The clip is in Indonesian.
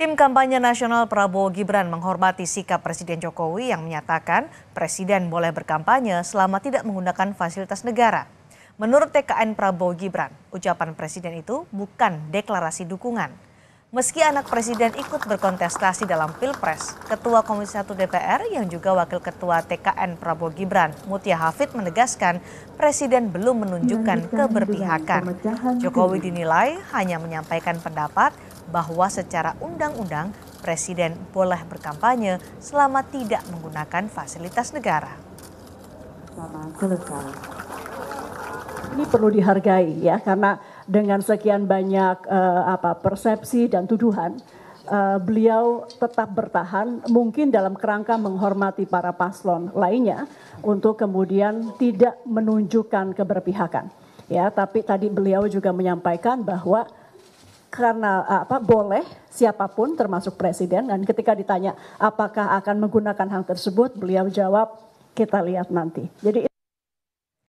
Tim kampanye nasional Prabowo Gibran menghormati sikap Presiden Jokowi yang menyatakan Presiden boleh berkampanye selama tidak menggunakan fasilitas negara. Menurut TKN Prabowo Gibran, ucapan Presiden itu bukan deklarasi dukungan. Meski anak Presiden ikut berkontestasi dalam Pilpres, Ketua Komisi 1 DPR yang juga Wakil Ketua TKN Prabowo Gibran, Mutia Hafid menegaskan Presiden belum menunjukkan keberpihakan. Jokowi dinilai hanya menyampaikan pendapat bahwa secara undang-undang presiden boleh berkampanye selama tidak menggunakan fasilitas negara. Ini perlu dihargai ya karena dengan sekian banyak uh, apa persepsi dan tuduhan uh, beliau tetap bertahan mungkin dalam kerangka menghormati para paslon lainnya untuk kemudian tidak menunjukkan keberpihakan. Ya, tapi tadi beliau juga menyampaikan bahwa karena apa boleh siapapun termasuk presiden dan ketika ditanya apakah akan menggunakan hal tersebut beliau jawab kita lihat nanti. Jadi